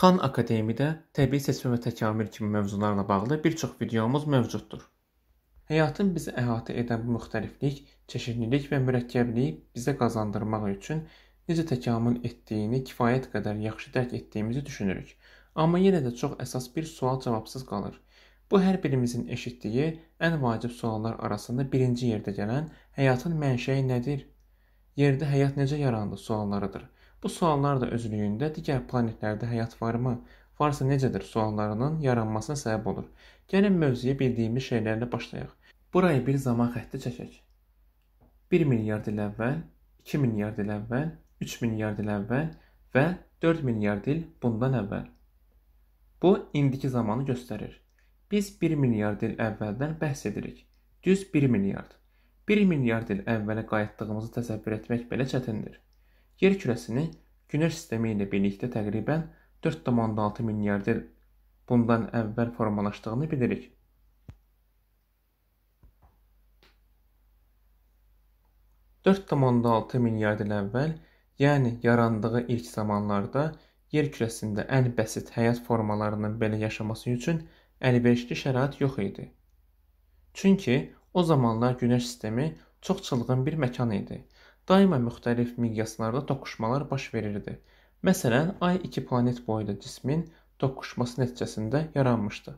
Xan Akademiyada təbii seçmə və təkamül kimi mövzularla bağlı bir çox videomuz mövcuddur. Həyatın bizi əhatə edən bu müxtəliflik, çeşidlilik və mürəkkəbliyi bizə qazandırmaq üçün necə təkamül etdiyini kifayət qədər yaxşı dərk etdiyimizi düşünürük. Amma yenə də çox əsas bir sual cavabsız qalır. Bu hər birimizin eşitdiyi ən vacib suallar arasında birinci yerdə gələn həyatın mənşəyi nədir? Yerdə həyat necə yarandı suallarıdır. Bu suallar da özlüyündə digər planetlərdə həyat varmı, varsa necədir suallarının yaranmasına səbəb olur. Gəlin mövzuya bildiyimiz şeylərlə başlayaq. Burayı bir zaman xətti çəkək. 1 milyard il əvvəl, 2 milyard il əvvəl, 3 milyard il əvvəl və 4 milyard il bundan əvvəl. Bu indiki zamanı göstərir. Biz 1 milyard il əvvəldən bəhs edirik. Düz 1 milyard. 1 milyard il əvvələ qayıtdığımızı təsəvvür etmək belə çətindir. Yer kürəsini Günəş sistemi ilə birlikdə təqribən 4,6 milyard il bundan əvvəl formalaşdığını bilirik. Dörd tamanda altı milyard il əvvəl, yəni yarandığı ilk zamanlarda yer kürəsində ən bəsit həyat formalarının belə yaşaması üçün əlverişli şərait yox idi. Çünki o zamanlar Günəş sistemi çox çılğın bir məkan idi daima müxtəlif miqyaslarda toqquşmalar baş verirdi. Məsələn, Ay iki planet boyda cismin toqquşması nəticəsində yaranmışdı.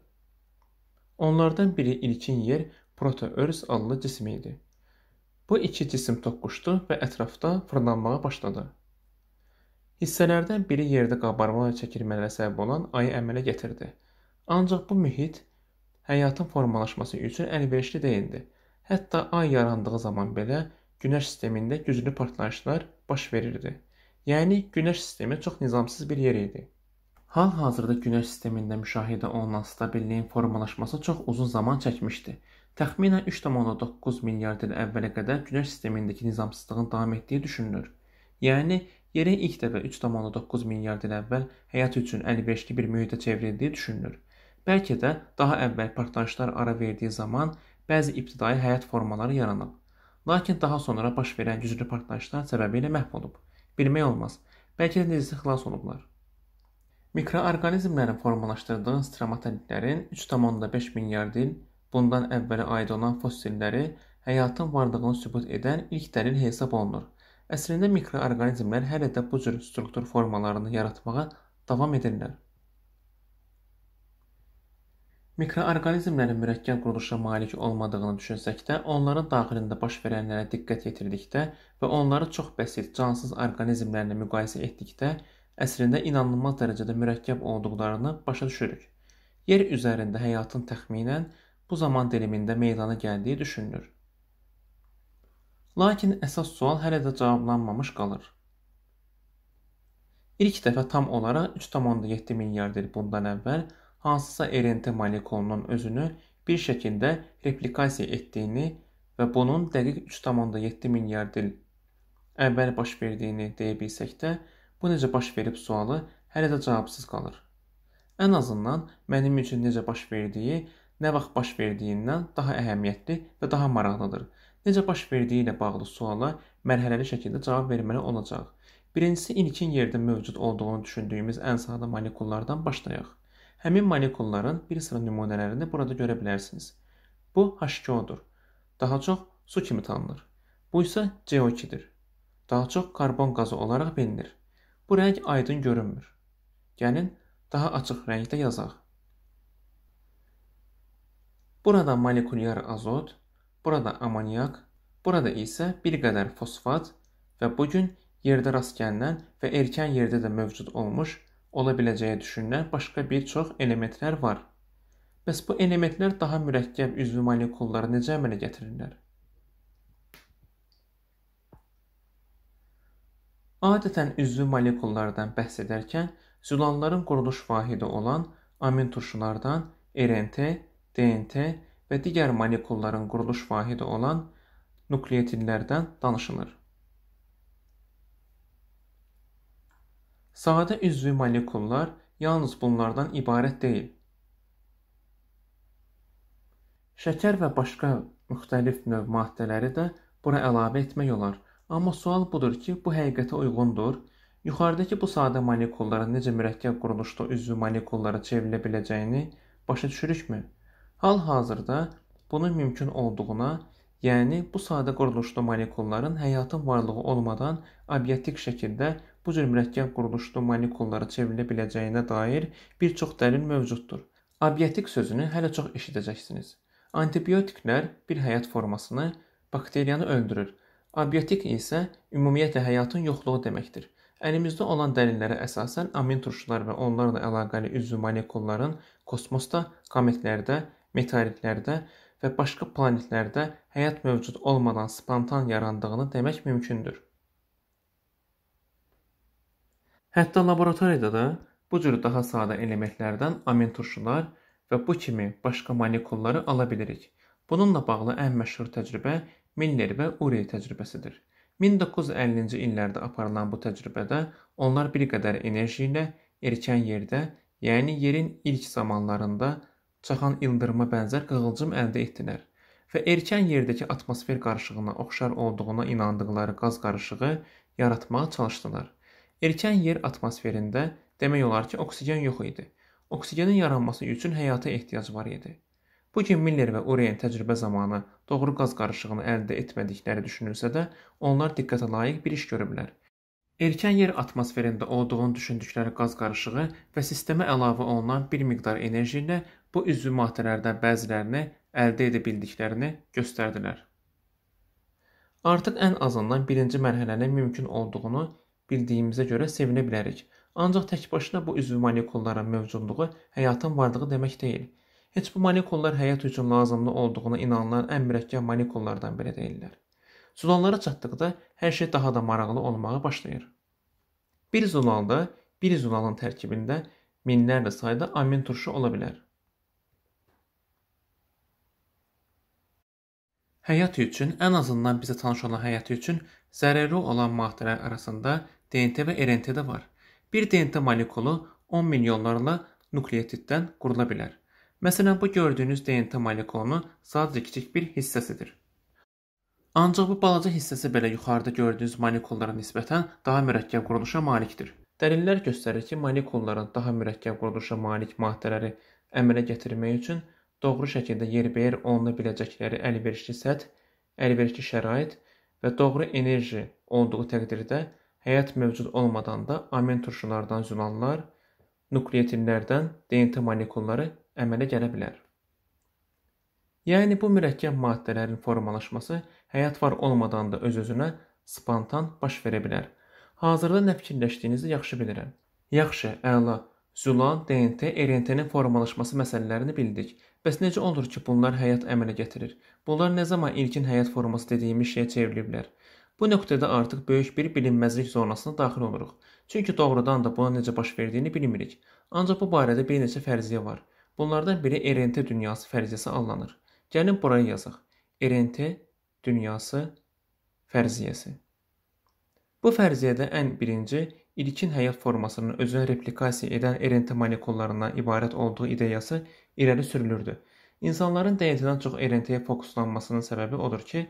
Onlardan biri ilkin yer Protoörs adlı cisim idi. Bu iki cisim toqquşdu və ətrafda fırlanmağa başladı. Hissələrdən biri yerdə qabarma və çəkilmələrə səbəb olan ayı əmələ gətirdi. Ancaq bu mühit həyatın formalaşması üçün əlverişli deyildi. Hətta ay yarandığı zaman belə Günəş sistemində güclü partlayışlar baş verirdi. Yəni Günəş sistemi çox nizamsız bir yer idi. Hal-hazırda Günəş sistemində müşahidə olunan stabilliyin formalaşması çox uzun zaman çəkmişdi. Təxminən 3.9 milyard il əvvələ qədər Günəş sistemindəki nizamsızlığın davam etdiyi düşünülür. Yəni Yerin ilk dəfə 3.9 milyard il əvvəl həyat üçün əlverişli bir mühitə çevrildiyi düşünülür. Bəlkə də daha əvvəl partlayışlar ara verdiyi zaman bəzi ibtidai həyat formaları yaranıb. Lakin daha sonra baş verən güclü partlayışlar səbəbilə məhv olub. Bilmək olmaz. Bəlkə də necə xilas olublar. Mikroorqanizmlərin formalaşdırdığı stromatolitlərin 3,5 milyard il bundan əvvələ aid olan fosilləri həyatın varlığını sübut edən ilk dəlil hesab olunur. Əslində mikroorqanizmlər hələ də bu cür struktur formalarını yaratmağa davam edirlər. Mikroorqanizmlərin mürəkkəb quruluşa malik olmadığını düşünsək də, onların daxilində baş verənlərə diqqət yetirdikdə və onları çox bəsit cansız orqanizmlərlə müqayisə etdikdə, əslində inanılmaz dərəcədə mürəkkəb olduqlarını başa düşürük. Yer üzərində həyatın təxminən bu zaman dilimində meydana gəldiyi düşünülür. Lakin əsas sual hələ də cavablanmamış qalır. İlk dəfə tam olaraq 3.7 milyard il bundan əvvəl hansısa RNT molekulunun özünü bir şəkildə replikasiya etdiyini və bunun dəqiq 3,7 milyard il əvvəl baş verdiyini deyə bilsək də, bu necə baş verib sualı hələ də cavabsız qalır. Ən azından mənim üçün necə baş verdiyi, nə vaxt baş verdiyindən daha əhəmiyyətli və daha maraqlıdır. Necə baş verdiyi ilə bağlı suala mərhələli şəkildə cavab verməli olacaq. Birincisi ilkin yerdə mövcud olduğunu düşündüyümüz ən sadə molekullardan başlayaq. Həmin molekulların bir sıra nümunələrini burada görə bilərsiniz. Bu H2O-dur. Daha çox su kimi tanınır. Bu isə CO2-dir. Daha çox karbon qazı olaraq bilinir. Bu rəng aydın görünmür. Gəlin daha açıq rəngdə yazaq. Burada molekulyar azot, burada amoniak, burada isə bir qədər fosfat və bu gün yerdə rast gəlinən və erkən yerdə də mövcud olmuş ola biləcəyi düşünülən başqa bir çox elementlər var. Bəs bu elementlər daha mürəkkəb üzvü molekulları necə əmələ gətirirlər? Adətən üzvü molekullardan bəhs edərkən zülanların quruluş vahidi olan amin turşulardan RNT, DNT və digər molekulların quruluş vahidi olan nukleotinlərdən danışılır. Sadə üzvü molekullar yalnız bunlardan ibarət deyil. Şəkər və başqa müxtəlif növ maddələri də bura əlavə etmək olar. Amma sual budur ki, bu həqiqətə uyğundur. Yuxarıdakı bu sadə molekulların necə mürəkkəb quruluşda üzvü molekullara çevrilə biləcəyini başa düşürükmü? Hal-hazırda bunun mümkün olduğuna, yəni bu sadə quruluşlu molekulların həyatın varlığı olmadan obyektiv şəkildə bu cür mürəkkəb quruluşlu molekullara çevrilə biləcəyinə dair bir çox dəlil mövcuddur. Abiotik sözünü hələ çox eşidəcəksiniz. Antibiotiklər bir həyat formasını, bakteriyanı öldürür. Abiotik isə ümumiyyətlə həyatın yoxluğu deməkdir. Əlimizdə olan dəlillərə əsasən amin turşular və onlarla əlaqəli üzvü molekulların kosmosda, kometlərdə, meteoritlərdə və başqa planetlərdə həyat mövcud olmadan spontan yarandığını demək mümkündür. Hətta laboratoriyada da bu cür daha sadə elementlərdən amin turşular və bu kimi başqa molekulları ala bilirik. Bununla bağlı ən məşhur təcrübə Miller və Urey təcrübəsidir. 1950-ci illərdə aparılan bu təcrübədə onlar bir qədər enerji ilə erkən yerdə, yəni yerin ilk zamanlarında çaxan ildırıma bənzər qığılcım əldə etdilər və erkən yerdəki atmosfer qarışığına oxşar olduğuna inandıqları qaz qarışığı yaratmağa çalışdılar. Erkən yer atmosferində demək olar ki, oksigen yox idi. Oksigenin yaranması üçün həyata ehtiyac var idi. Bu gün Miller və Urien təcrübə zamanı doğru qaz qarışığını əldə etmədikləri düşünülsə də, onlar diqqətə layiq bir iş görüblər. Erkən yer atmosferində olduğunu düşündükləri qaz qarışığı və sistemə əlavə olunan bir miqdar enerji ilə bu üzvü maddələrdən bəzilərini əldə edə bildiklərini göstərdilər. Artıq ən azından birinci mərhələnin mümkün olduğunu bildiyimizə görə sevinə bilərik. Ancaq təkbaşına bu üzv molekulların mövcudluğu həyatın varlığı demək deyil. Heç bu molekullar həyat üçün lazımlı olduğuna inanılan ən mürəkkəb molekullardan biri deyillər. Zülallara çatdıqda hər şey daha da maraqlı olmağa başlayır. Bir zülalda, bir zülalın tərkibində minlərlə sayda amin turşu ola bilər. Həyat üçün, ən azından bizə tanış olan həyat üçün zərərli olan maddələr arasında DNT və RNT də var. Bir DNT molekulu 10 milyonlarla nukleotiddən qurula bilər. Məsələn, bu gördüyünüz DNT molekulunun sadəcə kiçik bir hissəsidir. Ancaq bu balaca hissəsi belə yuxarıda gördüyünüz molekullara nisbətən daha mürəkkəb quruluşa malikdir. Dəlillər göstərir ki, molekulların daha mürəkkəb quruluşa malik maddələri əmələ gətirmək üçün doğru şəkildə yerbəyer oluna biləcəkləri əlverişli səth, əlverişli şərait və doğru enerji olduğu təqdirdə Həyat mövcud olmadan da amen turşulardan zülanlar, nukleotinlərdən DNT molekulları əmələ gələ bilər. Yəni bu mürəkkəb maddələrin formalaşması həyat var olmadan da öz-özünə spontan baş verə bilər. Hazırda nə fikirləşdiyinizi yaxşı bilirəm. Yaxşı, əla. Zulan, DNT, RNT-nin formalaşması məsələlərini bildik. Bəs necə olur ki, bunlar həyat əmələ gətirir? Bunlar nə zaman ilkin həyat forması dediyimiz şeyə çevriliblər? Bu nöqtədə artıq böyük bir bilinməzlik zonasına daxil oluruq. Çünki doğrudan da bunun necə baş verdiyini bilmirik. Ancaq bu barədə bir neçə fərziyyə var. Bunlardan biri e RNT dünyası fərziyyəsi adlanır. Gəlin buraya yazaq. E RNT dünyası fərziyyəsi. Bu fərziyyədə ən birinci ilkin həyat formasının özünə replikasiya edən e RNT molekullarından ibarət olduğu ideyası irəli sürülürdü. İnsanların DNT-dən çox RNT-yə fokuslanmasının səbəbi odur ki,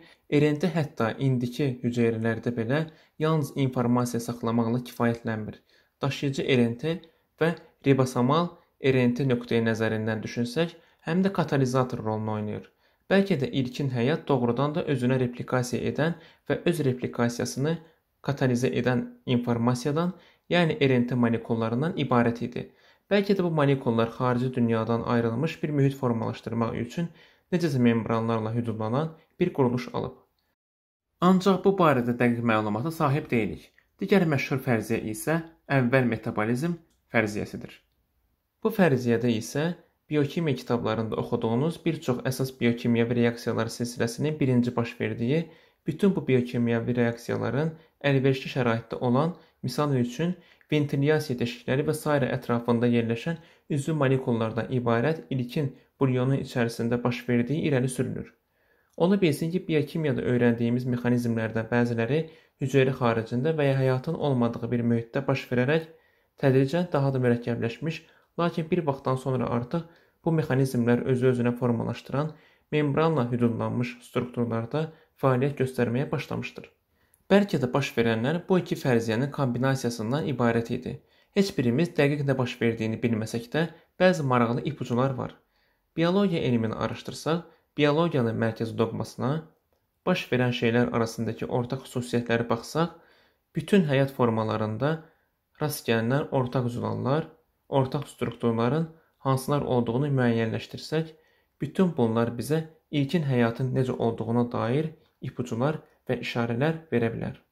RNT hətta indiki hüceyrələrdə belə yalnız informasiya saxlamaqla kifayətlənmir. Daşıyıcı RNT və ribosomal RNT nöqteyi nəzərindən düşünsək, həm də katalizator rolunu oynayır. Bəlkə də ilkin həyat doğrudan da özünə replikasiya edən və öz replikasiyasını katalizə edən informasiyadan, yəni RNT molekullarından ibarət idi. Bəlkə də bu molekullar xarici dünyadan ayrılmış bir mühit formalaşdırmaq üçün necəsə membranlarla hüdudlanan bir quruluş alıb. Ancaq bu barədə dəqiq məlumata sahib deyilik. Digər məşhur fərziyyə isə əvvəl metabolizm fərziyyəsidir. Bu fərziyyədə isə biokimiya kitablarında oxuduğunuz bir çox əsas biokimiyavi reaksiyalar silsiləsinin birinci baş verdiyi bütün bu biokimiyavi reaksiyaların əlverişli şəraitdə olan, misal üçün, ventrilyasiya deşikləri və s. ətrafında yerləşən üzvü molekullardan ibarət ilkin bulyonun içərisində baş verdiyi irəli sürülür. Ola bilsin ki, biokimiyada öyrəndiyimiz mexanizmlərdən bəziləri hüceyrə xaricində və ya həyatın olmadığı bir mühitdə baş verərək tədricən daha da mürəkkəbləşmiş, lakin bir vaxtdan sonra artıq bu mexanizmlər özü-özünə formalaşdıran membranla hüdudlanmış strukturlarda fəaliyyət göstərməyə başlamışdır. Bəlkə də baş verənlər bu iki fərziyyənin kombinasiyasından ibarət idi. Heç birimiz dəqiq nə baş verdiyini bilməsək də, bəzi maraqlı ipucular var. Biologiya elmini araşdırsaq, biologiyanın mərkəz doqmasına, baş verən şeylər arasındakı ortaq xüsusiyyətlərə baxsaq, bütün həyat formalarında rast gəlinən ortaq zülanlar, ortaq strukturların hansılar olduğunu müəyyənləşdirsək, bütün bunlar bizə ilkin həyatın necə olduğuna dair ipucular ve işareler verebilir.